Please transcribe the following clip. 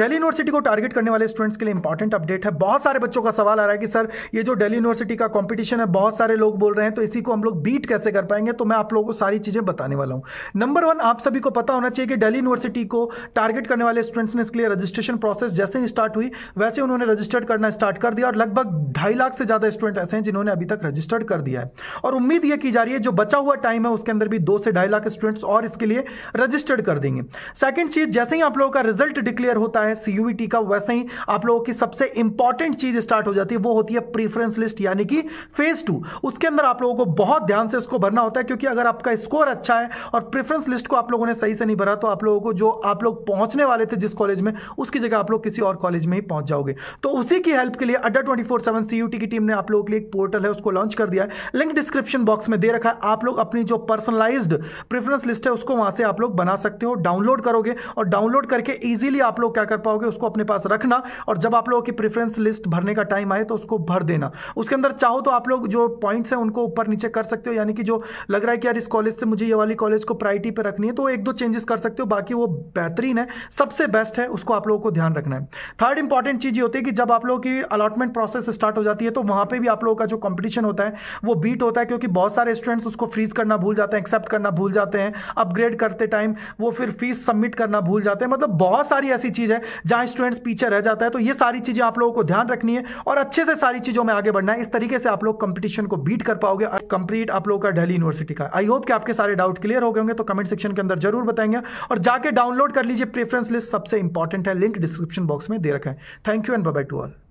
daily university को target करने वाले स्टूडेंट्स के लिए इंपॉर्टेंट अपडेट है बहुत सारे बच्चों का सवाल आ रहा है कि सर ये जो डेली यूनिवर्सिटी का कॉम्पिटिशन है बहुत सारे लोग बोल रहे हैं तो इसी को हम लोग बीट कैसे कर पाएंगे तो मैं आप लोगों को सारी चीज़ें बताने वाला हूं नंबर वन आप सभी को पता होना चाहिए कि डेली यूनिवर्सिटी को टारगेट करने वाले स्टूडेंट्स ने इसके लिए रजिस्ट्रेशन प्रोसेस जैसे ही स्टार्ट हुई वैसे उन्होंने रजिस्टर्ड करना स्टार्ट कर दिया और लगभग ढाई लाख से ज़्यादा स्टूडेंट ऐसे हैं जिन्होंने अभी तक रजिस्टर्ड कर दिया है और उम्मीद यह की जा रही है जो बचा हुआ टाइम है उसके अंदर भी दो से ढाई लाख स्टूडेंट्स और इसके लिए रजिस्टर्ड कर देंगे सेकेंड चीज़ जैसे ही आप लोगों का रिजल्ट डिक्लेयर होता है है सी का वैसे ही आप लोगों की सबसे इंपॉर्टेंट चीज स्टार्ट हो जाती है वो होती है प्रीफरेंस लिस्ट यानी कि फेज टू उसके अंदर आप लोगों को बहुत ध्यान से इसको भरना होता है क्योंकि अगर आपका स्कोर अच्छा है और प्रेफरेंस लिस्ट को आप लोगों ने सही से नहीं भरा तो आप लोगों को जो आप लोग पहुंचने वाले थे जिस कॉलेज में उसकी जगह आप लोग किसी और कॉलेज में ही पहुंच जाओगे तो उसी की हेल्प के लिए Adda twenty four seven CUET की टीम ने आप लोगों के लिए एक पोर्टल है उसको लॉन्च कर दिया है लिंक डिस्क्रिप्शन बॉक्स में दे रखा है आप लोग अपनी जो पर्सनलाइज प्रेफरेंस लिस्ट है उसको वहां से आप लोग बना सकते हो डाउनलोड करोगे और डाउनलोड करके इजीली आप लोग क्या कर पाओगे उसको अपने पास रखना और जब आप लोगों की प्रेफरेंस लिस्ट भरने का टाइम आए तो उसको भर देना उसके अंदर चाहो तो आप लोग जो पॉइंट्स हैं उनको ऊपर नीचे कर सकते हो यानी कि जो लग रहा है कि यार इस कॉलेज से मुझे ये वाली कॉलेज को प्रायरिटी पर रखनी है तो एक दो चेंजेस कर सकते हो बाकी वो बेहतरीन है सबसे बेस्ट है उसको आप लोगों को ध्यान रखना है थर्ड इंपॉर्टेंट चीज़ ये होती है कि जब आप लोगों की अलॉटमेंट प्रोसेस स्टार्ट हो जाती है तो वहाँ पर भी आप लोगों का जो कॉम्पिटिशन होता है वो बीट होता है क्योंकि बहुत सारे स्टूडेंट्स उसको फ्रीज करना भूल जाते हैं एक्सेप्ट करना भूल जाते हैं अपग्रेड करते टाइम वो फिर फीस सबमिट करना भूल जाते हैं मतलब बहुत सारी ऐसी चीज़ है जहां स्टूडेंट्स पीछे रह जाता है तो ये सारी चीजें आप लोगों को ध्यान रखनी है और अच्छे से सारी चीजों में आगे बढ़ना है इस तरीके से आप लोग कंपटीशन को बीट कर पाओगे कंप्लीट आप लोगों का डेली यूनिवर्सिटी का आई होप कि आपके सारे डाउट क्लियर हो गए होंगे तो कमेंट सेक्शन के अंदर जरूर बताएंगे और जाके डाउनलोड कर लीजिए प्रेफरेंस लिस्ट सबसे इंपॉर्टेंट है लिंक डिस्क्रिप्शन बॉक्स में दे रखें thank you and bye to all